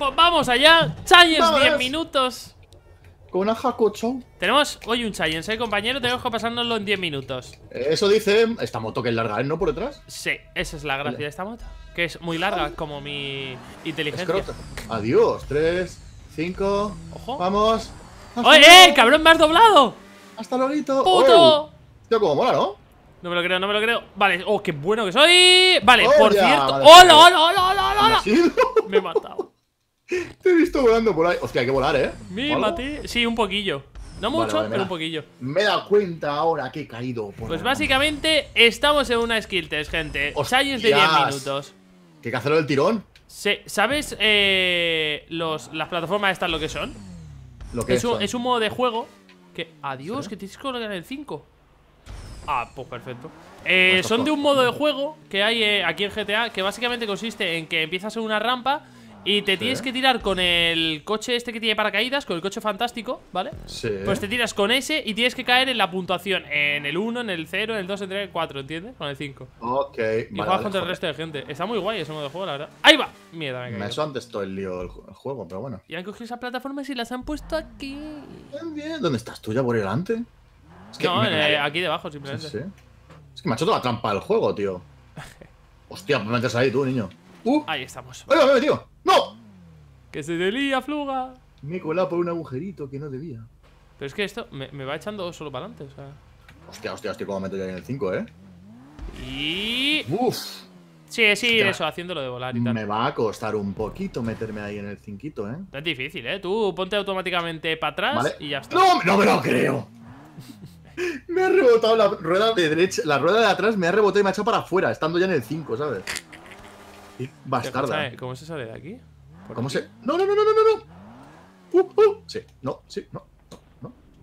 Pues vamos allá. Challenge 10 minutos. Con una jacochón Tenemos hoy un challenge, ¿eh, compañero? Tenemos que pasárnoslo en 10 minutos. Eh, eso dice esta moto que es larga, ¿eh? ¿no? Por detrás. Sí, esa es la gracia de esta moto. Que es muy larga, como mi inteligencia. Adiós. 3, 5. Ojo. Vamos. ¡Oye, eh, cabrón! ¡Me has doblado! ¡Hasta luego ¡Puto! Tío, como mola, ¿no? No me lo creo, no me lo creo. Vale, oh, qué bueno que soy. Vale, por cierto. ¡Hola, hola, hola, hola, hola! Me he matado. Te he visto volando por ahí. Hostia, hay que volar, ¿eh? Sí, un poquillo. No mucho, pero un poquillo. Me he dado cuenta ahora que he caído. pues básicamente estamos en una skill test, gente. es de 10 minutos. ¿Qué que hacerlo del tirón? Sí. ¿Sabes eh, las plataformas estas lo que son? Lo que es, es un modo de juego que... Adiós, que tienes que colocar el 5. Ah, pues perfecto. Eh, pues son de un modo de juego que hay eh, aquí en GTA que básicamente consiste en que empiezas en una rampa y te tienes que tirar con el coche este que tiene paracaídas, con el coche fantástico, ¿vale? Sí. Pues te tiras con ese y tienes que caer en la puntuación. En el 1, en el 0, en el 2, en el 3, en el 4, ¿entiendes? Con el 5. Ok. Y juegas contra el resto de gente. Está muy guay ese modo de juego, la verdad. ¡Ahí va! Mierda, me, me eso antes todo el lío el juego, pero bueno. Y han cogido esas plataformas y las han puesto aquí. Bien, ¿Dónde estás tú ya por delante? no, eh, aquí debajo, simplemente. Sí, sí. Es que me ha hecho toda la trampa del juego, tío. Hostia, me metes ahí tú, niño. Uh. Ahí estamos. ¡Hola, me he metido! ¡No! ¡Que se delía, fluga! Me he colado por un agujerito que no debía. Pero es que esto me, va echando solo para adelante, o sea. Hostia, hostia, estoy como meto ya en el 5, ¿eh? Y. ¡Uf! Sí, sí, eso, haciéndolo de volar y tal. Me va a costar un poquito meterme ahí en el cinquito, ¿eh? es difícil, ¿eh? Tú ponte automáticamente para atrás y ya está. ¡No, no me lo creo! me ha rebotado la rueda de derecha, la rueda de atrás me ha rebotado y me ha echado para afuera, estando ya en el 5, ¿sabes? Bastarda. ¿Cómo se sale de aquí? ¿Cómo se.? No, no, no, no, no, no. Uh, uh, Sí, no, sí, no.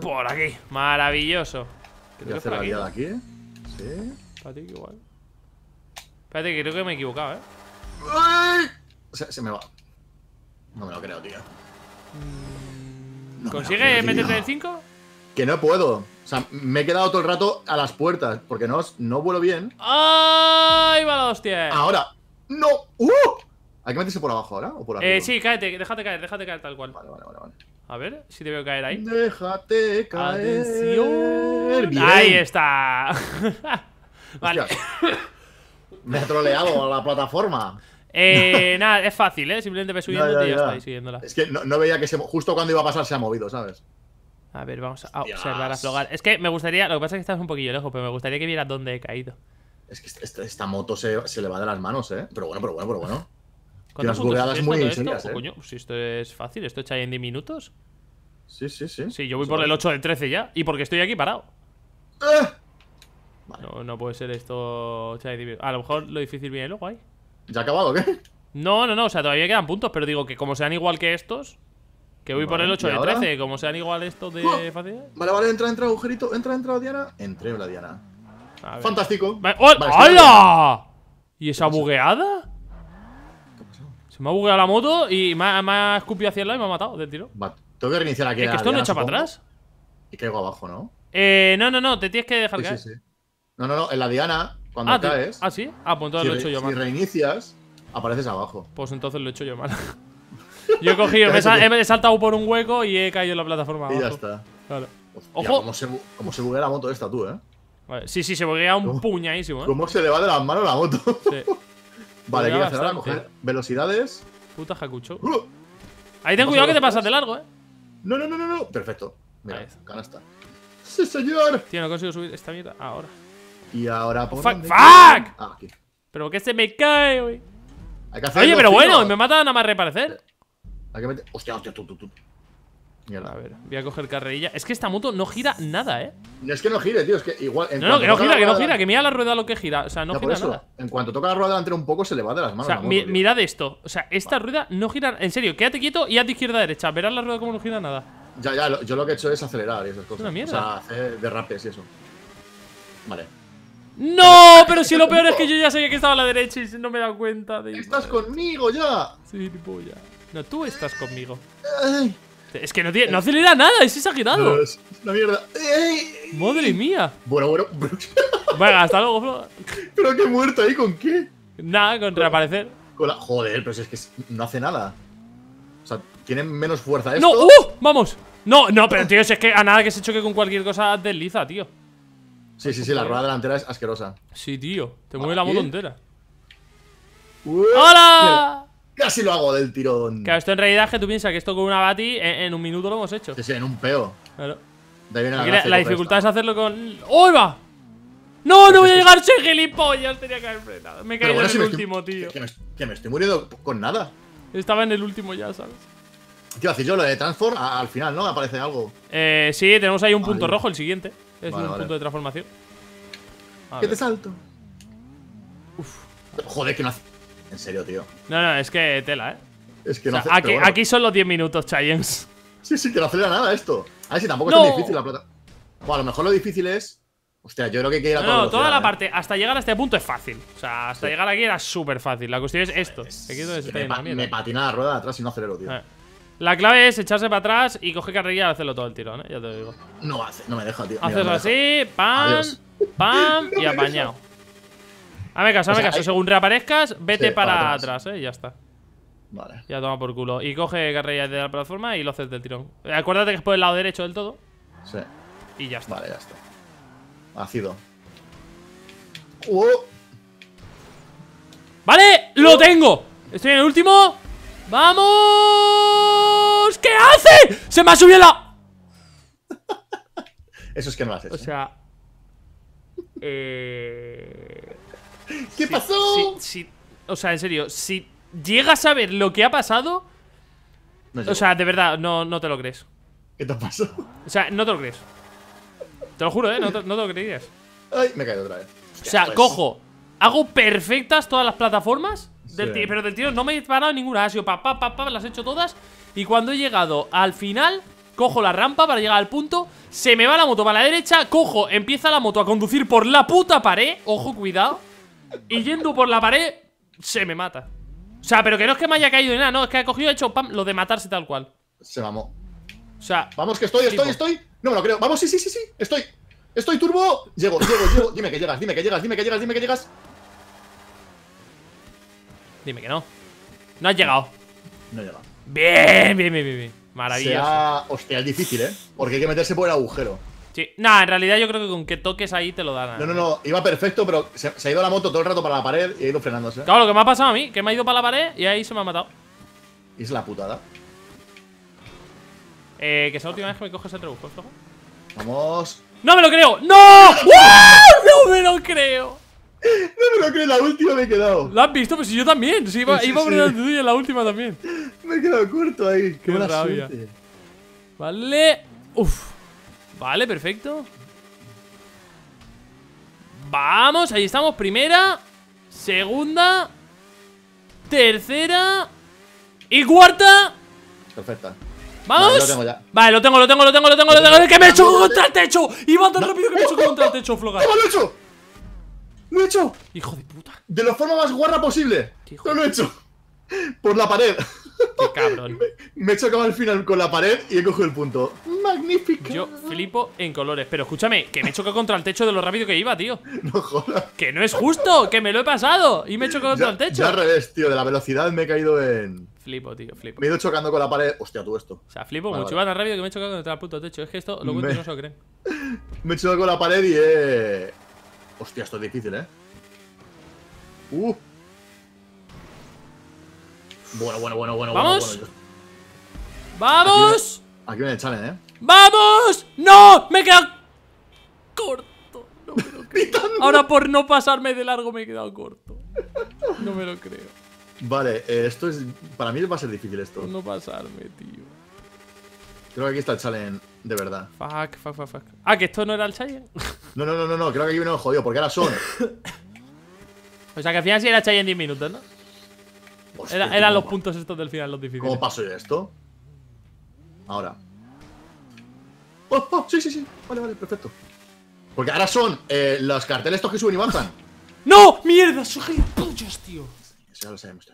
Por aquí. Maravilloso. Voy a hacer la de aquí, ¿eh? Sí. Espérate, igual. Espérate, creo que me he equivocado, ¿eh? Se, se me va. No me lo creo, tío. Mm, no ¿Consigue meterte el 5? Que no puedo. O sea, me he quedado todo el rato a las puertas porque no, no vuelo bien. ¡Ay, va la hostia! Eh! Ahora, ¡No! ¡Uh! ¿Hay que meterse por abajo ahora? ¿O por arriba? Eh, sí, cállate, déjate caer, déjate caer tal cual. Vale, vale, vale, vale. A ver si te veo caer ahí. Déjate caer. Ahí está. vale. Me ha troleado la plataforma. Eh, nada, es fácil, ¿eh? Simplemente ves subiendo y ya está, siguiéndola. Es que no, veía que se, justo cuando iba a pasar se ha movido, ¿sabes? A ver, vamos a observar, a flogar. Es que me gustaría, lo que pasa es que estás un poquillo lejos, pero me gustaría que vieras dónde he caído. Es que esta, moto se, se, le va de las manos, ¿eh? Pero bueno, pero bueno, pero bueno. Las bugueadas muy serias, esto? ¿eh? Coño, si esto es fácil, esto echa en 10 minutos. Sí, sí, sí. Sí, yo voy por el 8 de 13 ya. Y porque estoy aquí parado. ¡Ah! Vale. No, puede ser esto. A lo mejor lo difícil viene luego ahí. ¿Ya ha acabado qué? No, no, no. O sea, todavía quedan puntos, pero digo que como sean igual que estos. Que voy por el 8 de 13, como sean igual estos de facilidad. Vale, vale, entra, entra, agujerito. Entra, entra, Diana. Entré, la Diana. Fantástico. ¿Y esa bugueada? ¿Qué Se me ha bugueado la moto y me ha, escupido hacia el lado y me ha matado de tiro. Va, tengo que reiniciar aquí. Es que esto no echa para atrás. Y caigo abajo, ¿no? Eh, no, no, no, te tienes que dejar caer. Sí, sí. No, no, no, en la diana, cuando ah, caes. Ah, sí. Ah, pues entonces lo he hecho yo mal. Si reinicias, apareces abajo. Pues entonces lo he hecho yo mal. yo he cogido, me he saltado por un hueco y he caído en la plataforma. Abajo. Y ya está. Ojo. ¿cómo se, cómo se buguea la moto esta tú, eh? Sí, sí, se bogea un puñadísimo, ¿eh? ¿Cómo se le va de las manos la moto? vale, quiero hacer ahora coger velocidades. Puta jacucho. ¡Uh! Ahí ten cuidado que te pasas de largo, ¿eh? No, no, no, no, no. Perfecto. Mira, canasta. ¡Sí, señor! Tío, no consigo subir esta mierda ahora. Y ahora por. ¡Fuck! ¡Fuck! Ah, pero que se me cae, güey. Oye, pero bueno, me mata nada más reparecer. Hay que meter. Hostia, hostia, tú, tú, tú. A ver, voy a coger carrerilla. Es que esta moto no gira nada, ¿eh? No es que no gire, tío. Es que igual. no, no, que no gira, que no gira. Que mira la rueda lo que gira. O sea, no gira nada. En cuanto toca la rueda delantera un poco, se le va de las manos. O sea, mirad esto. O sea, esta rueda no gira. En serio, quédate quieto y haz de izquierda a derecha. Verás la rueda como no gira nada. Ya, ya. Yo lo que he hecho es acelerar y esas cosas. Una mierda. O sea, derrapes y eso. Vale. ¡No! Pero si lo peor es que yo ya sabía que estaba a la derecha y no me he dado cuenta. De, ¡Estás conmigo ya! Sí, tipo ya. No, tú estás conmigo. Ay. Es que no, tiene, no acelera nada, es exagerado. No, una mierda. Madre mía. Bueno, bueno. Venga, hasta luego, bro. Creo que he muerto ahí con qué. Nada, con, reaparecer. joder, pero si es que no hace nada. O sea, tiene menos fuerza esto. ¡No! ¡Uh! ¡Vamos! No, no, pero tío, si es que a nada que se choque con cualquier cosa desliza, tío. Sí, sí, sí, la rueda delantera es asquerosa Sí, tío. Te mueve ah, la moto entera. ¡Hola! Casi lo hago del tirón. Claro, esto en realidad es que tú piensas que esto con una bati en, un minuto lo hemos hecho. Sí, en un peo. Claro. la, dificultad es hacerlo con. ¡Oh, va! ¡No, no voy a llegar! ¡Soy gilipollas! Tenía que haber frenado. Me he caído en el último, tío. Que me, estoy muriendo con nada. Estaba en el último ya, ¿sabes? Tío, así yo lo de Transform al final, ¿no? Aparece algo. Eh, sí, tenemos ahí un punto rojo, el siguiente. Es un punto de transformación. ¿Qué te salto. Uf. Joder, que no hace. En serio, tío. No, no, es que tela, ¿eh? Es que no o aquí, aquí, son los 10 minutos, Chayens. Sí, sí, que no acelera nada esto. A ver si tampoco es tan difícil la plata. a lo mejor lo difícil es. Hostia, yo creo que hay que toda No, toda la ¿eh? parte, hasta llegar a este punto es fácil. O sea, hasta llegar aquí era súper fácil. La cuestión es esto. Este me, patina la rueda de atrás y no acelero, tío. La clave es echarse para atrás y coger carrilla y hacerlo todo el tiro. ¿eh? ya te lo digo. No hace, no me deja, tío. Haces así, pam, pam y apañado. Hazme ah, caso, a ver caso. Según reaparezcas, vete para, atrás, ¿eh? ya está. Vale. Ya toma por culo. Y coge carrera de la plataforma y lo haces del tirón. Acuérdate que es por el lado derecho del todo. Sí. Y ya está. Vale, ya está. Ácido. ¡Oh! ¡Vale! ¡Lo tengo! Estoy en el último. ¡Vamos! ¿Qué hace? ¡Se me ha subido la. Eso es que no lo haces. O ¿eh? sea. Eh. ¿Qué pasó? o sea, en serio, si llegas a ver lo que ha pasado. o sea, de verdad, no, te lo crees. ¿Qué te ha O sea, no te lo crees. Te lo juro, ¿eh? No te, lo creías. Ay, me he caído otra vez. o sea, pues cojo. Hago perfectas todas las plataformas. Del Pero del tiro no me he disparado ninguna. Ha sido pa, pa, pa, pa, las he hecho todas. Y cuando he llegado al final, cojo la rampa para llegar al punto. Se me va la moto para la derecha. Cojo, empieza la moto a conducir por la puta pared. Ojo, cuidado y yendo por la pared, se me mata. O sea, pero que no es que me haya caído ni nada, no, es que ha cogido, ha hecho pam, lo de matarse tal cual. Se mamó. O sea. Vamos, que estoy, estoy, estoy. No me lo creo. Vamos, sí, sí, sí, sí. Estoy. Estoy turbo. Llego, llego, llego. Dime que llegas, dime que llegas, dime que llegas, dime que llegas. Dime que no. No has llegado. No he llegado. Bien, bien, bien, bien. Maravilloso. Sea, hostia, es difícil, ¿eh? Porque hay que meterse por el agujero. Sí. Nah, en realidad yo creo que con que toques ahí te lo dan. No, no, ¿eh? no. Iba perfecto, pero se, ha ido la moto todo el rato para la pared y ha ido frenándose. Claro, lo que me ha pasado a mí, que me ha ido para la pared y ahí se me ha matado. es la putada? Eh, que es la última vez que me coges el truco ojo. Vamos. ¡No me lo creo! ¡No! ¡No me lo creo! No me lo creo, la última me he quedado. lo has visto? Pues si yo también. Si iba, sí, iba frenando poner la última también. Me he quedado corto ahí. Qué, rabia. Vale. Uf. Vale, perfecto. Vamos, ahí estamos. Primera, segunda, tercera y cuarta. Perfecta. ¡Vamos! Vale, lo tengo lo tengo, lo tengo, lo tengo, lo tengo, lo tengo. que me he hecho contra el techo! Iba tan rápido que me he hecho contra el techo, Flogar. ¡No lo he hecho! ¡Lo he hecho! ¡Hijo de puta! De la forma más guarra posible. ¡No lo he hecho! Por la pared. Qué cabrón. Me, he chocado al final con la pared y he cogido el punto. Magnífico. Yo flipo en colores. Pero escúchame, que me he chocado contra el techo de lo rápido que iba, tío. No jodas. Que no es justo, que me lo he pasado y me he chocado contra el techo. al revés, tío. De la velocidad me he caído en. Flipo, tío, flipo. Me he ido chocando con la pared. Hostia, tú esto. O sea, flipo mucho. más Iba tan rápido que me he chocado contra el de techo. Es que esto, lo cuento que no se lo creen. Me he chocado con la pared y eh. Hostia, esto es difícil, eh. Uh. Bueno, bueno, bueno, bueno. ¡Vamos! Bueno, ¡Vamos! Aquí, viene el challenge, ¿eh? ¡Vamos! ¡No! ¡Me he quedado corto! No me lo creo. Ahora por no pasarme de largo me he quedado corto. No me lo creo. Vale, eh, esto es. Para mí va a ser difícil esto. no pasarme, tío. Creo que aquí está el challenge de verdad. Fuck, fuck, fuck, fuck. Ah, que esto no era el challenge. no, no, no, no, no. Creo que aquí viene el jodido, porque ahora son. o sea que al final sí era challenge en 10 minutos, ¿no? Pues eran los puntos estos del final, los difíciles. ¿Cómo paso yo esto? Ahora. ¡Oh, oh! Sí, sí, sí. Vale, vale, perfecto. Porque ahora son eh, los carteles estos que suben y bajan. ¡No! ¡Mierda! ¡Son gilipollas, tío! Eso ya lo sabemos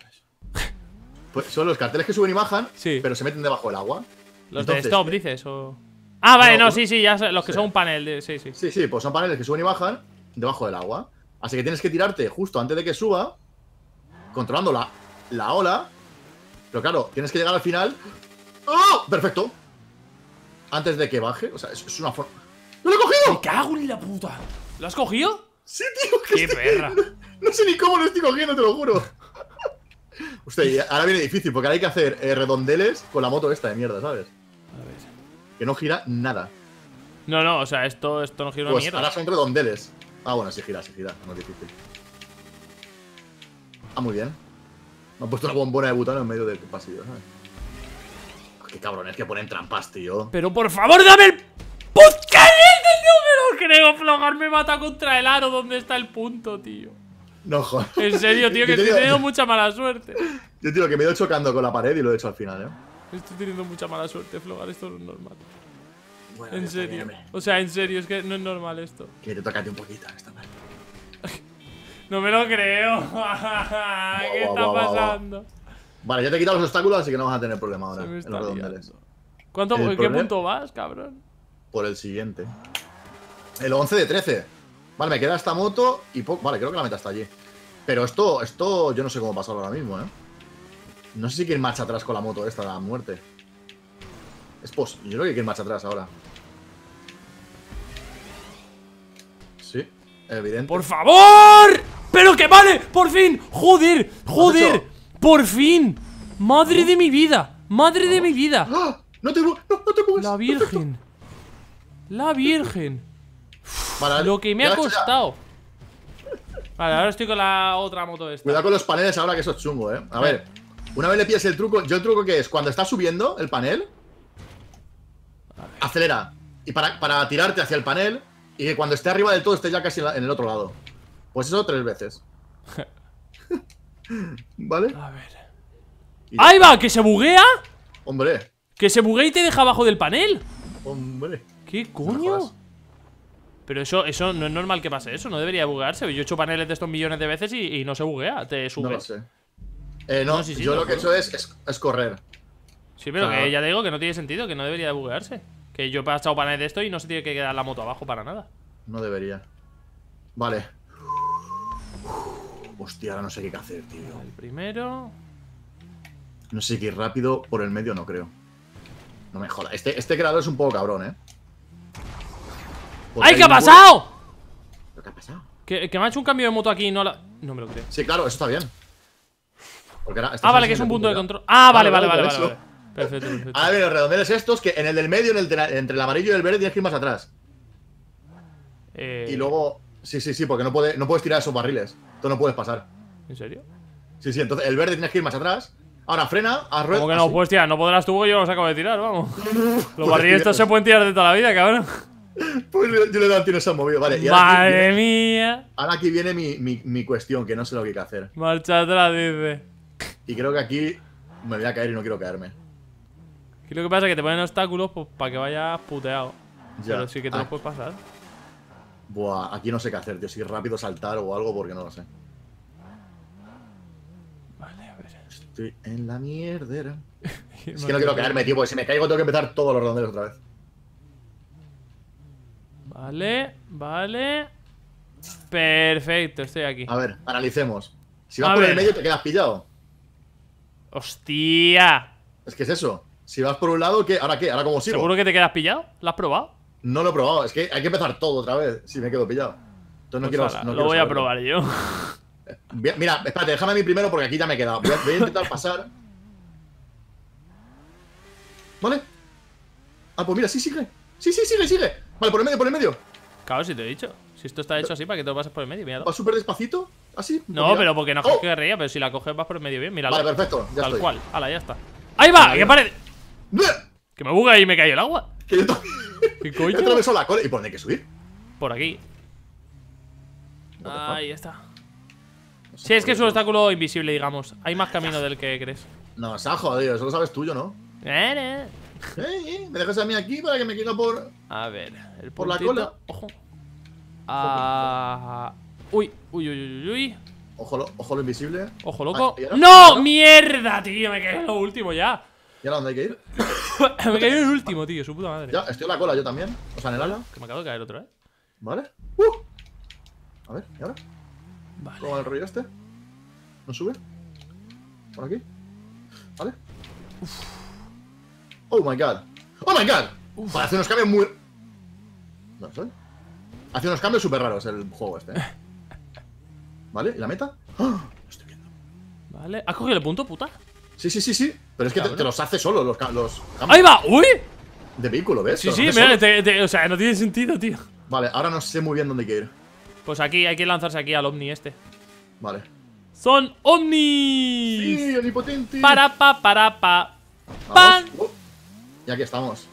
Pues son los carteles que suben y bajan, sí. pero se meten debajo del agua. Los de stop, eh, dices, o... Ah, vale, no, sí, sí, ya los que son un panel, sí, sí. Sí, sí, pues son paneles que suben y bajan debajo del agua. Así que tienes que tirarte justo antes de que suba, controlando la la ola. Pero claro, tienes que llegar al final. ¡Oh! Perfecto. Antes de que baje. O sea, es, una forma. ¡No lo he cogido! ¡Me cago en la puta! ¿Lo has cogido? Sí, tío. Que ¡Qué perra! No, sé ni cómo lo estoy cogiendo, te lo juro. Usted, ahora viene difícil, porque ahora hay que hacer eh, redondeles con la moto esta de mierda, ¿sabes? A ver. Que no gira nada. No, no, o sea, esto, esto no gira una pues, mierda. Ahora son redondeles. Ah, bueno, sí gira, sí gira. No es difícil. Ah, muy bien. Me han puesto una bombona de butano en medio del pasillo, ¿sabes? Ah, qué cabrones que ponen trampas, tío. Pero por favor, dame el No me lo creo, Flogar me mata contra el aro ¿Dónde está el punto, tío. No, joder. En serio, tío, que estoy teniendo mucha mala suerte. Yo, tío, que me he ido chocando con la pared y lo he hecho al final, ¿eh? Estoy teniendo mucha mala suerte, Flogar, esto no es normal. en serio. o sea, en serio, es que no es normal esto. Que te tocate un poquito, está mal. No me lo creo. ¿Qué está pasando? vale, ya te he quitado los obstáculos, así que no vas a tener problema ahora. En ¿Cuánto, ¿En qué punto vas, cabrón? Por el siguiente. El 11 de 13. Vale, me queda esta moto y poco. Vale, creo que la meta está allí. Pero esto, esto yo no sé cómo pasarlo ahora mismo, ¿eh? No sé si quiere ir marcha atrás con la moto esta, la muerte. Es pos. Yo creo que hay que ir marcha atrás ahora. Sí, evidente. ¡Por favor! ¡Pero que vale! ¡Por fin! ¡Joder! ¡Joder! ¡Por fin! ¡Madre de mi vida! ¡Madre de mi vida! ¡Ah! ¡No te, La Virgen. La Virgen. lo que me ha costado. Vale, ahora estoy con la otra moto esta. Cuidado con los paneles ahora que eso es chungo, eh. A ver, una vez le pides el truco, yo el truco que es, cuando estás subiendo el panel, acelera. Y para, tirarte hacia el panel, y que cuando esté arriba del todo esté ya casi en el otro lado. Pues eso tres veces. ¿Vale? A ver. ¡Ahí va! ¡Que se buguea! Hombre. ¡Que se buguea y te deja abajo del panel! Hombre. ¿Qué coño? pero eso, eso no es normal que pase eso, no debería buguearse. Yo he hecho paneles de estos millones de veces y, no se buguea, te sube. No sé. Eh, no, yo lo que he hecho es, es, correr. Sí, pero que ya te digo que no tiene sentido, que no debería buguearse. Que yo he pasado paneles de esto y no se tiene que quedar la moto abajo para nada. No debería. Vale, Hostia, ahora no sé qué hacer, tío. El primero. No sé qué ir rápido por el medio, no creo. No me jodas. Este, este creador es un poco cabrón, ¿eh? ¡Ay, qué ha pasado! ¿Qué ha pasado? Que, me ha hecho un cambio de moto aquí y no la... No me lo creo. Sí, claro, eso está bien. ah, vale, que es un punto de control. Ah, vale, vale, vale, vale. Perfecto, A ver, los redondeles estos, que en el del medio, entre el amarillo y el verde, tienes que ir más atrás. Eh. Y luego Sí, sí, sí, porque no, puede, no puedes tirar esos barriles. Tú no puedes pasar. ¿En serio? Sí, sí, entonces el verde tienes que ir más atrás. Ahora frena, haz Como que no puedes tirar, no podrás tú, yo los acabo de tirar, vamos. Pues los barriles estos se pueden tirar de toda la vida, cabrón. Pues yo le he dado tiro, se han movido, vale. Madre mía. Ahora aquí viene mi, mi, mi, cuestión, que no sé lo que hay que hacer. Marcha atrás, dice. Y creo que aquí me voy a caer y no quiero caerme. Aquí lo que pasa es que te ponen obstáculos pues, para que vayas puteado. Pero sí que te lo los ah. puedes pasar. Buah, aquí no sé qué hacer, tío. Si rápido saltar o algo, porque no lo sé. Vale, a ver. Estoy en la mierdera. es que no quiero caerme, tío, porque si me caigo tengo que empezar todos los rondeles otra vez. Vale, vale. Perfecto, estoy aquí. A ver, analicemos. Si vas por el medio te quedas pillado. ¡Hostia! Es que es eso. Si vas por un lado, ¿qué? ¿ahora qué? ¿Ahora cómo sigo? ¿Seguro que te quedas pillado? ¿Lo has probado? No lo he probado, es que hay que empezar todo otra vez si me quedo pillado. Entonces no, pues quiero, lo voy a probar yo. Mira, espérate, déjame a mí primero porque aquí ya me he quedado. Voy a, intentar pasar. ¿Vale? Ah, pues mira, sí sigue. Sí, sí, sigue, sigue. Vale, por el medio, por el medio. Claro, si te he dicho. Si esto está hecho así, para que te lo pases por el medio, mira. ¿Va súper despacito? ¿Así? no, pero porque no coges que ¡Oh! reía, pero si la coges vas por el medio bien, mira. Vale, perfecto. Ya tal estoy. cual. ala ya está. ¡Ahí va! ¡Que pare! ¡Que me buga y me cayó el agua! yo ¿Qué coño? ¿Y por dónde hay que subir? Por aquí. Ahí está. Si sí, es que es un obstáculo invisible, digamos. Hay más camino del que crees. No, se ha jodido, eso lo sabes tú, yo no. Eh, eh. eh, eh me dejas a mí aquí para que me quede por. A ver, por la cola. Ojo. Ah. Uy, uy, uy, uy, Ojo, lo, ojo lo invisible. Ojo loco. Ah, ¡No! ¡Mierda, tío! Me quedé lo último ya. ¿Y ahora dónde hay que ir? me caí en el último, tío, su puta madre. Ya, estoy en la cola yo también. O sea, en el ala. Que me acabo de caer otro, ¿eh? Vale. Uh. A ver, ¿y ahora? Vale. ¿Cómo va el rollo este? ¿No sube? Por aquí. Vale. Oh my god. Oh my god. Uf. Vale, hace unos cambios muy. No sé. Hace unos cambios súper raros el juego este. ¿eh? ¿Vale? ¿Y la meta? ¡Ah! Lo estoy viendo. Vale. ¿Has cogido el punto, puta? Sí, sí, sí, sí. Pero es que te, los hace solo los, los ¡Ahí va! ¡Uy! De vehículo, ¿ves? Sí, sí, mira, o sea, no tiene sentido, tío. Vale, ahora no sé muy bien dónde hay que ir. Pues aquí, hay que lanzarse aquí al Omni este. Vale. ¡Son Omnis! ¡Sí, omnipotentes! Para, pa, para, pa. ¡Pan! Oh. y aquí estamos.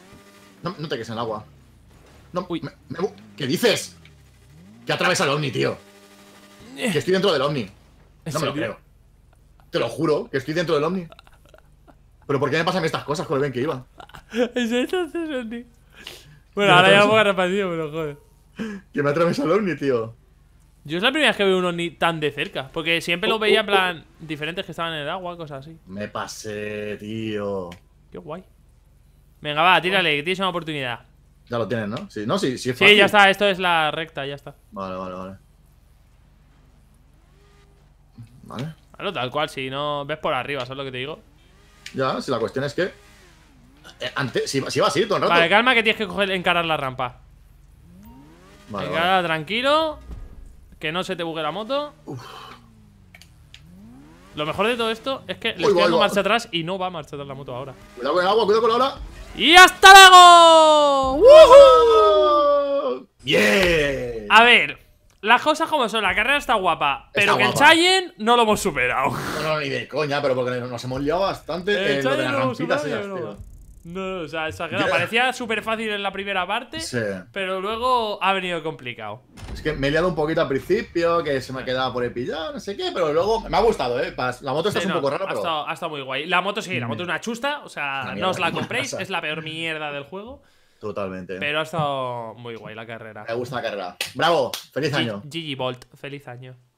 No, te quedes en el agua. No, ¿Qué dices? Que atraviesa el Omni, tío. Que estoy dentro del Omni. No me lo creo. Te lo juro, que estoy dentro del Omni. ¿Pero por qué me pasan estas cosas con el Ben que iba? ¿Es eso, es el Omni? Bueno, ahora ya voy a repartir, pero joder. Que me atravesa el Omni, tío. Yo es la primera vez que veo un Omni tan de cerca. Porque siempre lo oh, veía en oh, plan oh. diferentes que estaban en el agua, cosas así. Me pasé, tío. Qué guay. Venga, va, tírale, que tienes una oportunidad. Ya lo tienes, ¿no? Sí, no, sí, sí es Sí, ya está, esto es la recta, ya está. Vale, vale, vale. Vale tal cual, si no ves por arriba, ¿sabes lo que te digo? Ya, si la cuestión es que. Eh, antes, si, si, a todo el rato. Vale, calma que tienes que encarar la rampa. Vale, tranquilo. Que no se te bugue la moto. Lo mejor de todo esto es que le estoy dando marcha atrás y no va a marchar atrás la moto ahora. Cuidado con el agua, cuidado con la ola. ¡Y hasta luego! ¡Woohoo! ¡Bien! A ver, las cosas como son, la carrera está guapa, pero que el Challenge no lo hemos superado. No, ni de coña, pero porque nos hemos liado bastante el en lo de las no rampitas no. No, o sea, exagerado. Parecía súper fácil en la primera parte, pero luego ha venido complicado. Es que me he liado un poquito al principio, que se me ha quedado por el pillado, no sé qué, pero luego me ha gustado, ¿eh? La moto está un poco rara, pero. estado, ha estado, muy guay. La moto sí, la moto es una chusta, o sea, no os la compréis, es la peor mierda del juego. Totalmente. Pero ha estado muy guay la carrera. Me gusta la carrera. Bravo, feliz año. Gigi Bolt, feliz año.